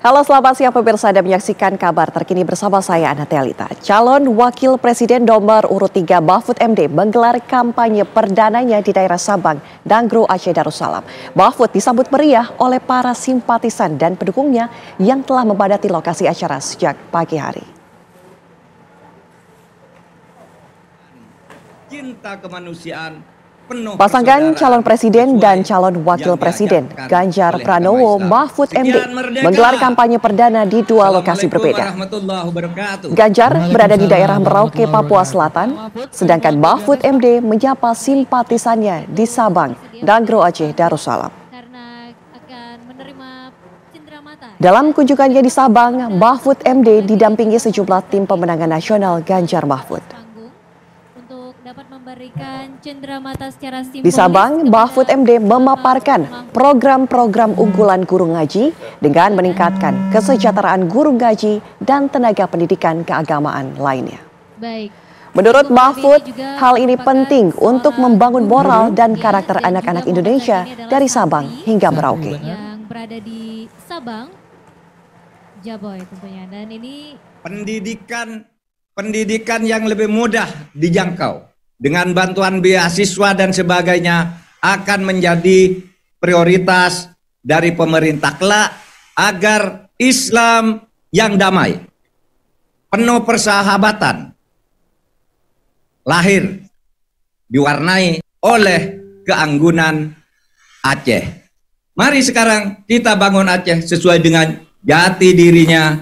Halo selamat siang pemirsa dan menyaksikan kabar terkini bersama saya Ana Calon Wakil Presiden nomor urut 3 Mahfud MD menggelar kampanye perdananya di daerah Sabang, Danggro Aceh Darussalam. Mahfud disambut meriah oleh para simpatisan dan pendukungnya yang telah memadati lokasi acara sejak pagi hari. Cinta kemanusiaan Pasangan calon presiden dan calon wakil presiden Ganjar Pranowo Mahfud MD menggelar kampanye perdana di dua lokasi berbeda. Ganjar berada di daerah Merauke, Papua Selatan, sedangkan Mahfud MD menyapa simpatisannya di Sabang dan Aceh Darussalam. Dalam kunjungannya di Sabang, Mahfud MD didampingi sejumlah tim pemenangan nasional Ganjar Mahfud memberikan cenderamata secara simbolis. Di Sabang, Mahfud MD memaparkan program-program unggulan guru ngaji dengan meningkatkan kesejahteraan guru ngaji dan tenaga pendidikan keagamaan lainnya. Baik. Menurut Mahfud, hal ini penting untuk membangun moral dan karakter anak-anak Indonesia dari Sabang hingga Merauke. Yang berada di Sabang, Jaboy tentunya. Dan ini pendidikan pendidikan yang lebih mudah dijangkau dengan bantuan beasiswa dan sebagainya akan menjadi prioritas dari pemerintah kelak agar Islam yang damai, penuh persahabatan, lahir diwarnai oleh keanggunan Aceh. Mari sekarang kita bangun Aceh sesuai dengan jati dirinya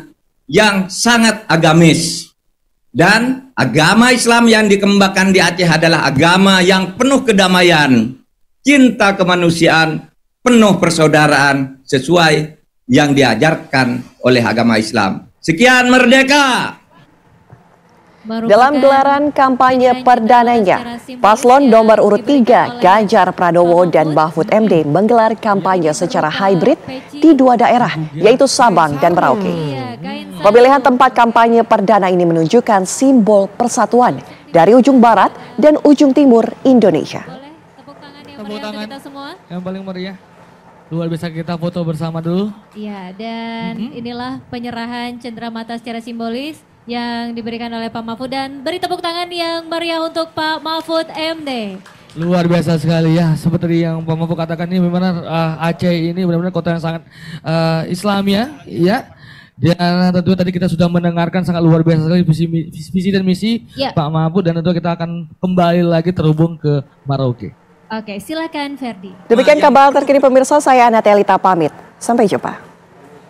yang sangat agamis. Dan agama Islam yang dikembangkan di Aceh adalah agama yang penuh kedamaian, cinta kemanusiaan, penuh persaudaraan sesuai yang diajarkan oleh agama Islam. Sekian merdeka. Dalam gelaran kampanye perdananya, paslon nomor urut 3 Ganjar Pranowo dan Mahfud MD menggelar kampanye secara hybrid di dua daerah, yaitu Sabang dan Merauke. Pemilihan tempat kampanye perdana ini menunjukkan simbol persatuan dari ujung barat dan ujung timur Indonesia. tepuk tangan yang tepuk tangan kita semua. Yang paling meriah. Luar biasa kita foto bersama dulu. Iya, dan mm -hmm. inilah penyerahan cenderamata secara simbolis yang diberikan oleh Pak Mahfud dan beri tepuk tangan yang meriah untuk Pak Mahfud MD. Luar biasa sekali ya, seperti yang Pak Mahfud katakan ini benar uh, Aceh ini benar-benar kota yang sangat uh, eh, Islam ya, ya. Dan tentu tadi kita sudah mendengarkan sangat luar biasa sekali visi, visi dan misi ya. Pak Mahfud dan tentu kita akan kembali lagi terhubung ke Maroke. Oke, silakan Ferdi. Demikian kabar ya. terkini pemirsa, saya Anatelita pamit. Sampai jumpa.